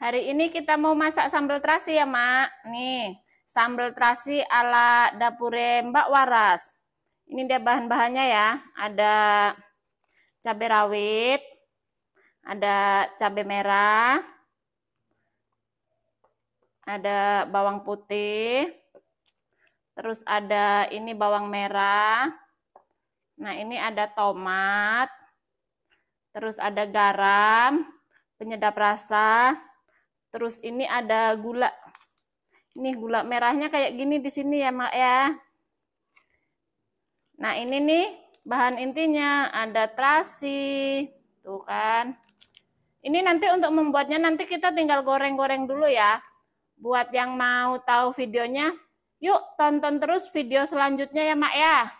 Hari ini kita mau masak sambal terasi ya, Mak. Nih, sambal terasi ala dapur Mbak Waras. Ini dia bahan-bahannya ya. Ada cabai rawit, ada cabai merah, ada bawang putih, terus ada ini bawang merah. Nah, ini ada tomat, terus ada garam, penyedap rasa, Terus ini ada gula. Ini gula merahnya kayak gini di sini ya, Mak ya. Nah, ini nih bahan intinya ada terasi. Tuh kan. Ini nanti untuk membuatnya nanti kita tinggal goreng-goreng dulu ya. Buat yang mau tahu videonya, yuk tonton terus video selanjutnya ya, Mak ya.